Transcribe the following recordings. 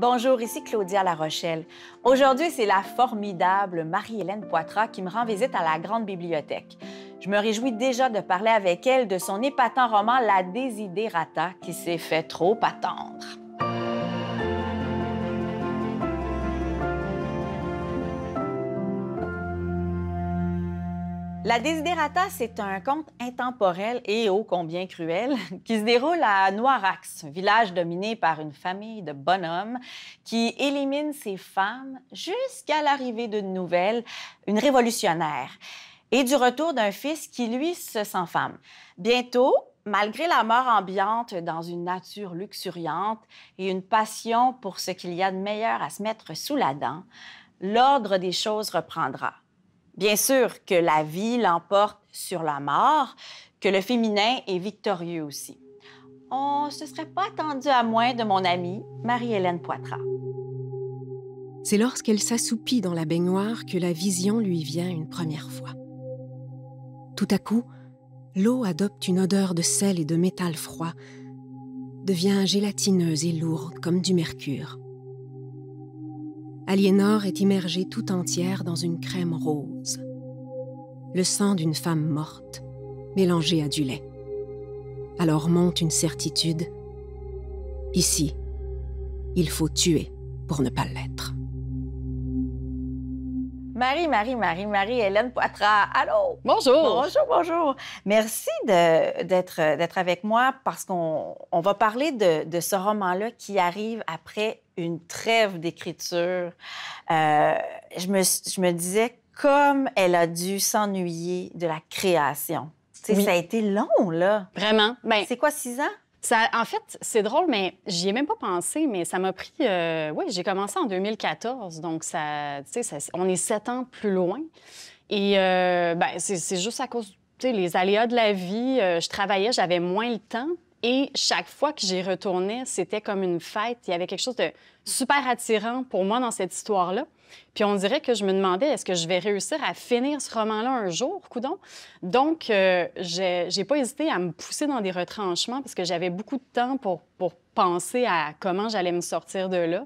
Bonjour, ici Claudia La Rochelle. Aujourd'hui, c'est la formidable Marie-Hélène Poitras qui me rend visite à la Grande Bibliothèque. Je me réjouis déjà de parler avec elle de son épatant roman La Desiderata, qui s'est fait trop attendre. La Desiderata, c'est un conte intemporel et ô combien cruel qui se déroule à Noirax, village dominé par une famille de bonhommes qui élimine ses femmes jusqu'à l'arrivée d'une nouvelle, une révolutionnaire, et du retour d'un fils qui, lui, se sent femme. Bientôt, malgré la mort ambiante dans une nature luxuriante et une passion pour ce qu'il y a de meilleur à se mettre sous la dent, l'ordre des choses reprendra. Bien sûr que la vie l'emporte sur la mort, que le féminin est victorieux aussi. On ne se serait pas attendu à moins de mon amie Marie-Hélène Poitras. C'est lorsqu'elle s'assoupit dans la baignoire que la vision lui vient une première fois. Tout à coup, l'eau adopte une odeur de sel et de métal froid, devient gélatineuse et lourde comme du mercure. Aliénor est immergée tout entière dans une crème rose. Le sang d'une femme morte, mélangé à du lait. Alors monte une certitude. Ici, il faut tuer pour ne pas l'être. Marie, Marie, Marie, Marie, Hélène Poitras. Allô? Bonjour. Bonjour, bonjour. Merci d'être avec moi parce qu'on va parler de ce roman-là qui arrive après une trêve d'écriture, euh, je, me, disais comme elle a dû s'ennuyer de la création. Ça a été long, là. Vraiment. Ben, c'est quoi, six ans? Ça, en fait, c'est drôle, mais j'y ai même pas pensé, mais ça m'a pris... Euh, oui, j'ai commencé en 2014, donc ça, on est sept ans plus loin. Et euh, ben, c'est juste à cause les aléas de la vie. je travaillais, j'avais moins le temps et chaque fois que j'y retournais, c'était comme une fête. Il y avait quelque chose de super attirant pour moi dans cette histoire-là. Puis on dirait que je me demandais, est-ce que je vais réussir à finir ce roman-là un jour, coudon? Donc, euh, je j'ai pas hésité à me pousser dans des retranchements parce que j'avais beaucoup de temps pour, penser à comment j'allais me sortir de là.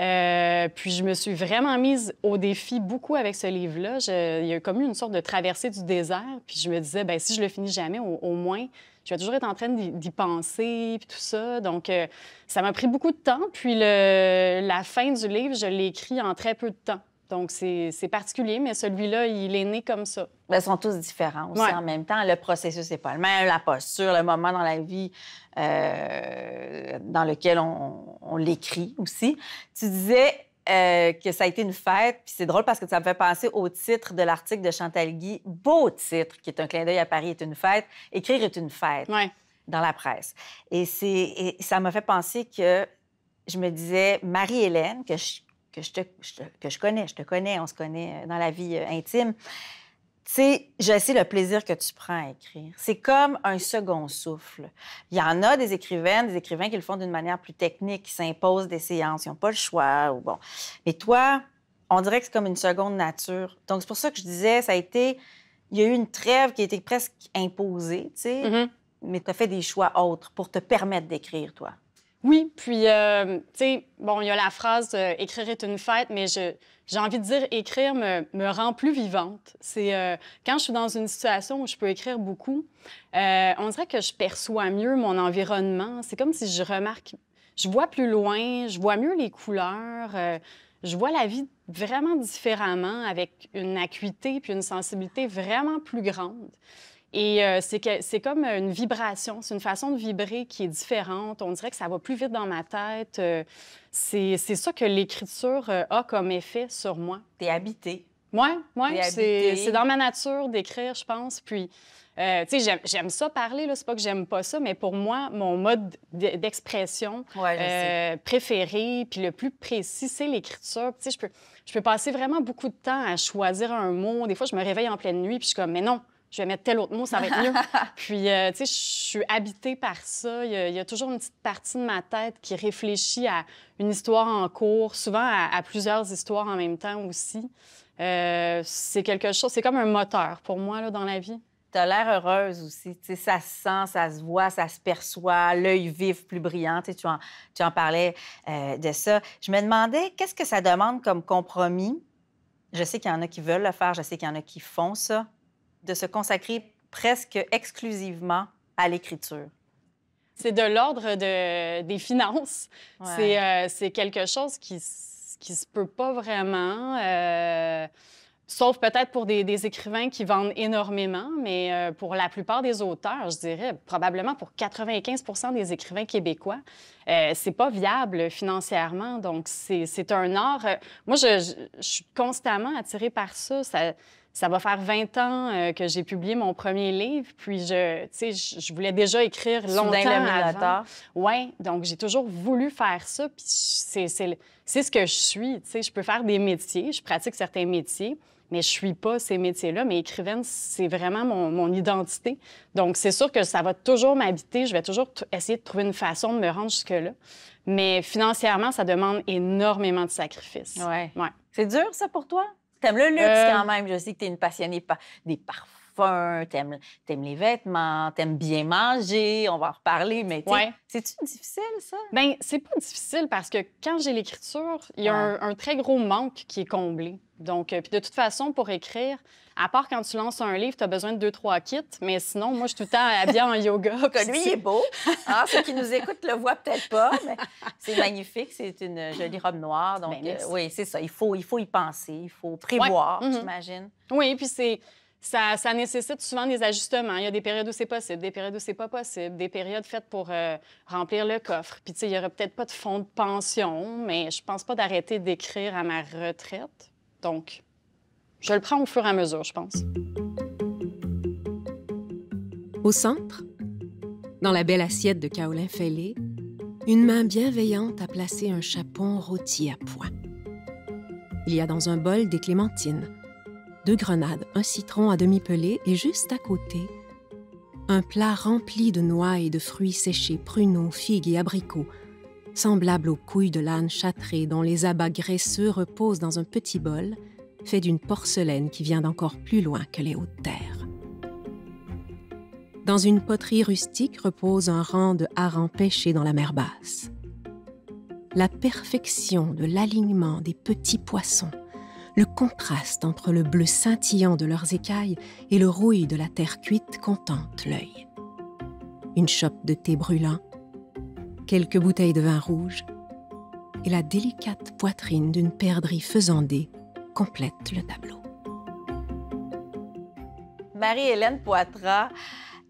Euh, puis je me suis vraiment mise au défi beaucoup avec ce livre-là. Il y a eu comme une sorte de traversée du désert. Puis je me disais, ben si je le finis jamais, au moins, tu vas toujours être en train d'y penser, puis tout ça. Donc, euh, ça m'a pris beaucoup de temps. Puis le, la fin du livre, je l'ai écrit en très peu de temps. Donc, c'est particulier, mais celui-là, il est né comme ça. Ben, ils sont tous différents aussi en même temps. Le processus n'est pas le même, la posture, le moment dans la vie euh, dans lequel on, on l'écrit aussi. Tu disais, euh, que ça a été une fête. Puis c'est drôle parce que ça me fait penser au titre de l'article de Chantal Guy, beau titre, qui est un clin d'œil à Paris est une fête. Écrire est une fête dans la presse. Et, ça m'a fait penser que je me disais, Marie-Hélène, que je, que, je que je connais, je te connais, on se connaît euh, dans la vie euh, intime, tu sais, sais le plaisir que tu prends à écrire. C'est comme un second souffle. Il y en a des écrivaines, des écrivains qui le font d'une manière plus technique, qui s'imposent des séances, ils n'ont pas le choix. Ou bon. Mais toi, on dirait que c'est comme une seconde nature. Donc, c'est pour ça que je disais, ça a été. Il y a eu une trêve qui a été presque imposée, tu sais, mm-hmm. mais tu as fait des choix autres pour te permettre d'écrire, toi. Oui, puis, euh, tu sais, bon, il y a la phrase Écrire est une fête, mais je, j'ai envie de dire écrire me, me rend plus vivante. C'est euh, quand je suis dans une situation où je peux écrire beaucoup, euh, on dirait que je perçois mieux mon environnement. C'est comme si je remarque, je vois plus loin, je vois mieux les couleurs, euh, je vois la vie vraiment différemment, avec une acuité puis une sensibilité vraiment plus grande. Et euh, que c'est comme une vibration, c'est une façon de vibrer qui est différente. On dirait que ça va plus vite dans ma tête. Euh, c'est ça que l'écriture euh, a comme effet sur moi. T'es habité. Oui, moi, c'est dans ma nature d'écrire, je pense. Puis, tu sais, j'aime ça parler, là. C'est pas que j'aime pas ça, mais pour moi, mon mode d'expression préféré, puis le plus précis, c'est l'écriture. Tu sais, je peux, je peux passer vraiment beaucoup de temps à choisir un mot. Des fois, je me réveille en pleine nuit, puis je suis comme, mais non, je vais mettre tel autre mot, ça va être mieux. Puis, euh, tu sais, je suis habitée par ça. Il y, a, toujours une petite partie de ma tête qui réfléchit à une histoire en cours, souvent à, plusieurs histoires en même temps aussi. Euh, c'est quelque chose, c'est comme un moteur pour moi là, dans la vie. Tu as l'air heureuse aussi. Tu sais, ça se sent, ça se voit, ça se perçoit, l'œil vif, plus brillant. Tu en, tu en parlais euh, de ça. Je me demandais, qu'est-ce que ça demande comme compromis? Je sais qu'il y en a qui veulent le faire, je sais qu'il y en a qui font ça de se consacrer presque exclusivement à l'écriture? C'est de l'ordre de, des finances. Euh, c'est, quelque chose qui, qui se peut pas vraiment. Euh, sauf peut-être pour des, écrivains qui vendent énormément, mais euh, pour la plupart des auteurs, je dirais, probablement pour 95 des écrivains québécois, euh, c'est pas viable financièrement. Donc, c'est un art. moi, je, je, suis constamment attirée par ça. ça ça va faire 20 ans euh, que j'ai publié mon premier livre, puis je, sais, je voulais déjà écrire longtemps avant. Oui, donc j'ai toujours voulu faire ça, puis c'est ce que je suis. sais, Je peux faire des métiers, je pratique certains métiers, mais je suis pas ces métiers-là. Mais écrivaine, c'est vraiment mon, mon, identité. Donc c'est sûr que ça va toujours m'habiter, je vais toujours essayer de trouver une façon de me rendre jusque-là. Mais financièrement, ça demande énormément de sacrifices. Ouais. ouais. C'est dur, ça, pour toi? T'aimes le luxe euh, quand même. Je sais que t'es une passionnée des parfums parfum, t'aimes, aimes les vêtements, t'aimes bien manger, on va en reparler, mais ouais. c'est-tu difficile, ça? Bien, c'est pas difficile parce que quand j'ai l'écriture, il y a un, très gros manque qui est comblé. Donc, euh, puis de toute façon, pour écrire, à part quand tu lances un livre, tu as besoin de deux, trois kits, mais sinon, moi, je suis tout le temps habillée en yoga. que lui, il est beau. Alors, ah, ceux qui nous écoutent le voient peut-être pas, mais c'est magnifique. C'est une jolie robe noire. Donc, ben, euh, oui, c'est ça. Il faut, il faut y penser, il faut prévoir, mm-hmm. j'imagine. Oui, puis c'est ça, nécessite souvent des ajustements. Il y a des périodes où c'est possible, des périodes où c'est pas possible, des périodes faites pour euh, remplir le coffre. Puis, tu sais, il y aura peut-être pas de fonds de pension, mais je pense pas d'arrêter d'écrire à ma retraite. Donc, je le prends au fur et à mesure, je pense. Au centre, dans la belle assiette de kaolin Fellé, une main bienveillante a placé un chapon rôti à point. Il y a dans un bol des clémentines, deux grenades, un citron à demi pelé et juste à côté, un plat rempli de noix et de fruits séchés, pruneaux, figues et abricots, semblable aux couilles de l'âne châtrée dont les abats graisseux reposent dans un petit bol fait d'une porcelaine qui vient d'encore plus loin que les hautes terres. Dans une poterie rustique repose un rang de harengs pêchés dans la mer basse. La perfection de l'alignement des petits poissons le contraste entre le bleu scintillant de leurs écailles et le rouille de la terre cuite contente l'œil. Une chope de thé brûlant, quelques bouteilles de vin rouge et la délicate poitrine d'une perdrix faisandée complètent le tableau. Marie-Hélène Poitras,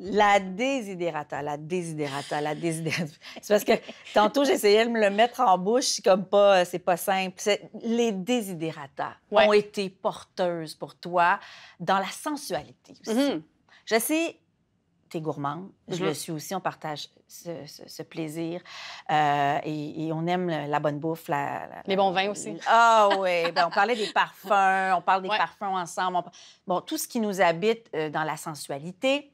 la désidérata, la désidérata, la désidérata. C'est parce que tantôt, j'essayais de me le mettre en bouche, comme pas, euh, c'est pas simple. Les désidératas ont été porteuses pour toi dans la sensualité aussi. Mm-hmm. Je sais, t'es gourmande, gourmand je le mm-hmm. suis aussi, on partage ce, plaisir euh, et, on aime la bonne bouffe. Les bons vins aussi. Ah oui, ben, on parlait des parfums, on parle des parfums ensemble. Bon, tout ce qui nous habite euh, dans la sensualité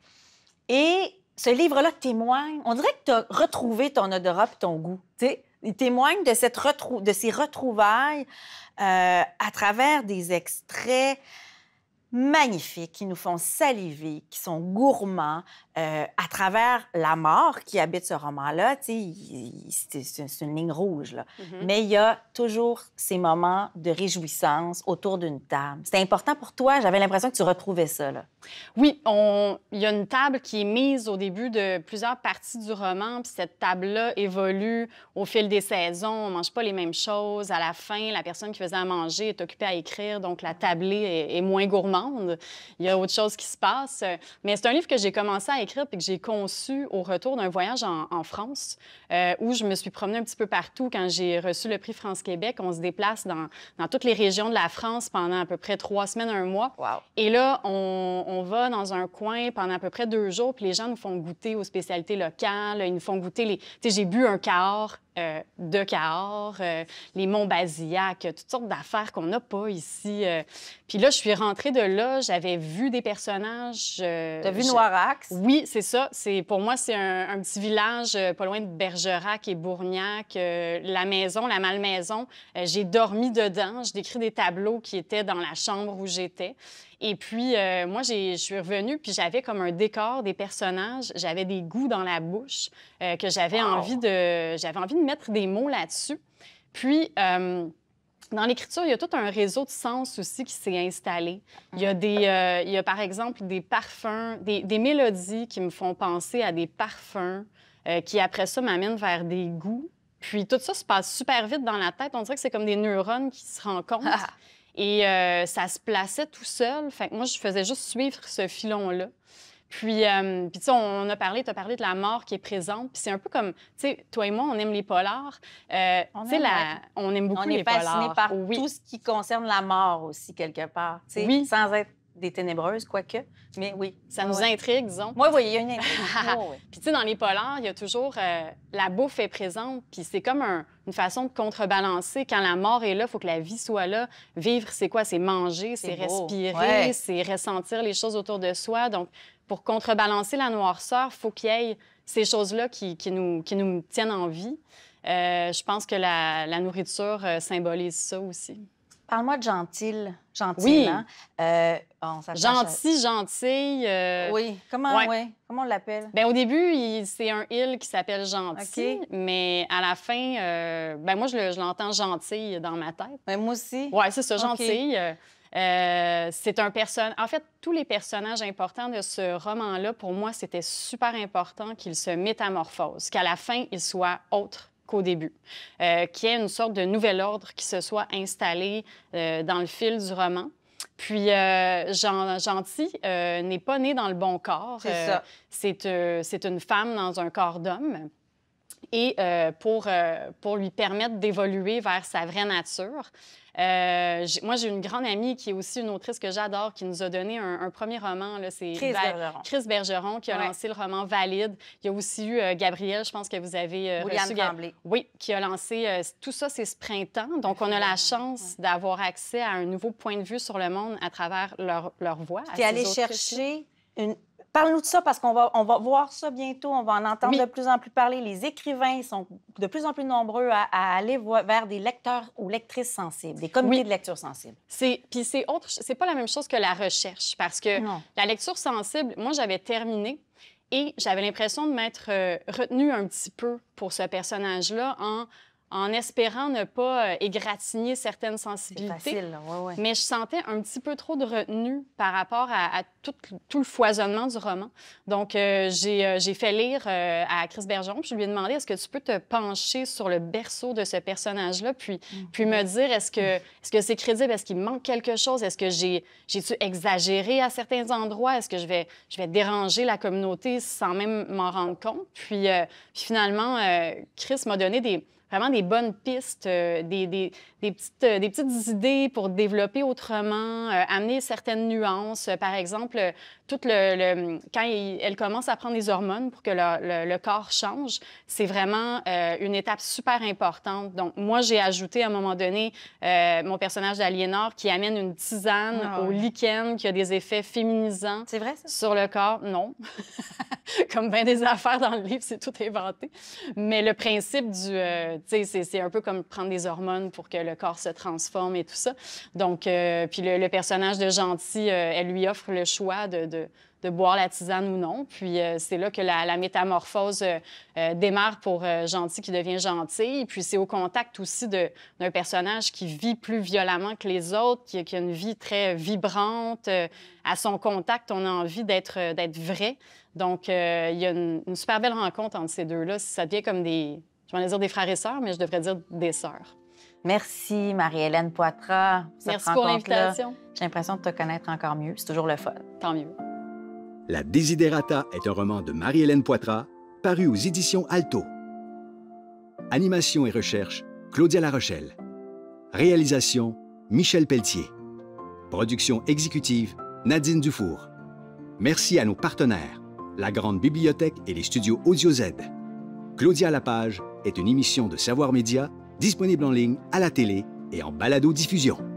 et ce livre-là témoigne, on dirait que tu as retrouvé ton odorat et ton goût. sais, Il témoigne de, cette de ces retrouvailles euh, à travers des extraits, magnifiques qui nous font saliver, qui sont gourmands euh, à travers la mort qui habite ce roman-là. C'est une ligne rouge. Mm-hmm. Mais il y a toujours ces moments de réjouissance autour d'une table. C'était important pour toi. J'avais l'impression que tu retrouvais ça. Là. Oui, on... il y a une table qui est mise au début de plusieurs parties du roman. Puis cette table-là évolue au fil des saisons. On mange pas les mêmes choses. À la fin, la personne qui faisait à manger est occupée à écrire. Donc la tablée est moins gourmande. Il y a autre chose qui se passe. Mais c'est un livre que j'ai commencé à écrire puis que j'ai conçu au retour d'un voyage en, France euh, où je me suis promenée un petit peu partout. Quand j'ai reçu le prix France-Québec, on se déplace dans, dans, toutes les régions de la France pendant à peu près trois semaines, un mois. Et là, on, on, va dans un coin pendant à peu près deux jours puis les gens nous font goûter aux spécialités locales. Ils nous font goûter les... Tu sais, j'ai bu un quart euh, de Cahors, euh, les monts euh, toutes sortes d'affaires qu'on n'a pas ici. Puis là, je suis rentrée de là, j'avais vu des personnages. T'as vu Noirax? Oui, c'est ça. C'est Pour moi, c'est un, petit village pas loin de Bergerac et Bourgnac. la maison, la malmaison, j'ai dormi dedans. J'ai décris des tableaux qui étaient dans la chambre où j'étais. Et puis, euh, moi, je suis revenue, puis j'avais comme un décor des personnages, j'avais des goûts dans la bouche, euh, que j'avais envie, de, envie de mettre des mots là-dessus. Puis, euh, dans l'écriture, il y a tout un réseau de sens aussi qui s'est installé. Il y, a des, il y a par exemple des parfums, des, des, mélodies qui me font penser à des parfums, qui après ça m'amènent vers des goûts. Puis tout ça se passe super vite dans la tête. On dirait que c'est comme des neurones qui se rencontrent. Ah. Et euh, ça se plaçait tout seul. Fait moi, je faisais juste suivre ce filon-là. Puis, euh, puis tu sais, on a parlé, tu as parlé de la mort qui est présente. Puis c'est un peu comme, tu sais, toi et moi, on aime les polars. Euh, on, aime la... on aime beaucoup les polars. On est fascinés par tout ce qui concerne la mort aussi, quelque part. Oui. Sans être des ténébreuses, quoique. Mais oui. Ça nous intrigue, disons. Oui, oui, il y a une intrigue. Puis tu sais, dans les polars, il y a toujours la bouffe est présente. Puis c'est comme un, une façon de contrebalancer. Quand la mort est là, il faut que la vie soit là. Vivre, c'est quoi? C'est manger, c'est respirer, c'est ressentir les choses autour de soi. Donc, pour contrebalancer la noirceur, faut qu'il y ait ces choses-là qui, nous, qui tiennent en vie. Euh, je pense que la, la nourriture euh, symbolise ça aussi. Parle-moi de Gentil, Gentille, oui. hein? Euh, gentil, gentille. Euh, oui. Comment, Comment on l'appelle? Ben au début, c'est un il qui s'appelle gentil, mais à la fin, euh, ben moi, je l'entends Gentil dans ma tête. Ben, moi aussi. Oui, c'est ça, Gentil. c'est un personnage. En fait, tous les personnages importants de ce roman-là, pour moi, c'était super important qu'ils se métamorphosent, qu'à la fin, ils soient autres qu'au début, euh, qui est une sorte de nouvel ordre qui se soit installé euh, dans le fil du roman. Puis Jean, euh, Gentil n'est pas né dans le bon corps. C'est c'est une femme dans un corps d'homme. Et pour lui permettre d'évoluer vers sa vraie nature, euh, moi, j'ai une grande amie qui est aussi une autrice que j'adore, qui nous a donné un, premier roman. C'est Chris Bergeron. Chris Bergeron qui a lancé le roman Valide. Il y a aussi eu euh, Gabriel, je pense que vous avez euh, Oui, qui a lancé... tout ça, c'est ce printemps. Donc, on a la chance d'avoir accès à un nouveau point de vue sur le monde à travers leur, leur voix. Puis aller chercher... Une, Parle-nous de ça parce qu'on va, on va voir ça bientôt. On va en entendre de plus en plus parler. Les écrivains sont de plus en plus nombreux à, aller vers des lecteurs ou lectrices sensibles, des comités de lecture sensible. C'est puis c'est autre, c'est pas la même chose que la recherche parce que la lecture sensible. Moi, j'avais terminé et j'avais l'impression de m'être retenu retenue un petit peu pour ce personnage-là en en espérant ne pas euh, égratigner certaines sensibilités. Facile, Mais je sentais un petit peu trop de retenue par rapport à, tout, le foisonnement du roman. Donc, euh, euh, j'ai fait lire à Chris Bergeron, puis je lui ai demandé est-ce que tu peux te pencher sur le berceau de ce personnage-là, puis, mhm. puis me dire est-ce que ce c'est crédible, est-ce qu'il manque quelque chose, est-ce que j'ai tu exagéré à certains endroits, est-ce que je vais je vais déranger la communauté sans même m'en rendre compte. puis finalement, Chris m'a donné des vraiment des bonnes pistes, euh, des, des, petites, euh, des petites idées pour développer autrement, euh, amener certaines nuances. Par exemple, tout le, quand elle commence à prendre des hormones pour que le, le, corps change, c'est vraiment euh, une étape super importante. Donc, moi, j'ai ajouté à un moment donné euh, mon personnage d'Aliénor qui amène une tisane ah au lichen qui a des effets féminisants c'est vrai, ça? sur le corps. Non. comme bien des affaires dans le livre, c'est tout inventé. Mais le principe du... Euh, tu sais, c'est un peu comme prendre des hormones pour que le corps se transforme et tout ça. Donc, puis le, personnage de Gentil, elle lui offre le choix de de, boire la tisane ou non. Puis euh, c'est là que la, métamorphose euh, euh, démarre pour Gentil qui devient gentil. Puis c'est au contact aussi d'un personnage qui vit plus violemment que les autres, qui, a une vie très vibrante. À son contact, on a envie d'être vrai. Donc il y a une, super belle rencontre entre ces deux-là. Ça devient comme des, je vais dire des frères et sœurs, mais je devrais dire des sœurs. Merci, Marie-Hélène Poitras. Merci pour l'invitation. J'ai l'impression de te connaître encore mieux. C'est toujours le fun. Tant mieux. La Desiderata est un roman de Marie-Hélène Poitras, paru aux éditions Alto. Animation et recherche, Claudia Larochelle. Réalisation, Michel Pelletier. Production exécutive, Nadine Dufour. Merci à nos partenaires, la Grande Bibliothèque et les studios Audio Z. Claudia Lapage est une émission de Savoir Média disponible en ligne, à la télé et en balado-diffusion.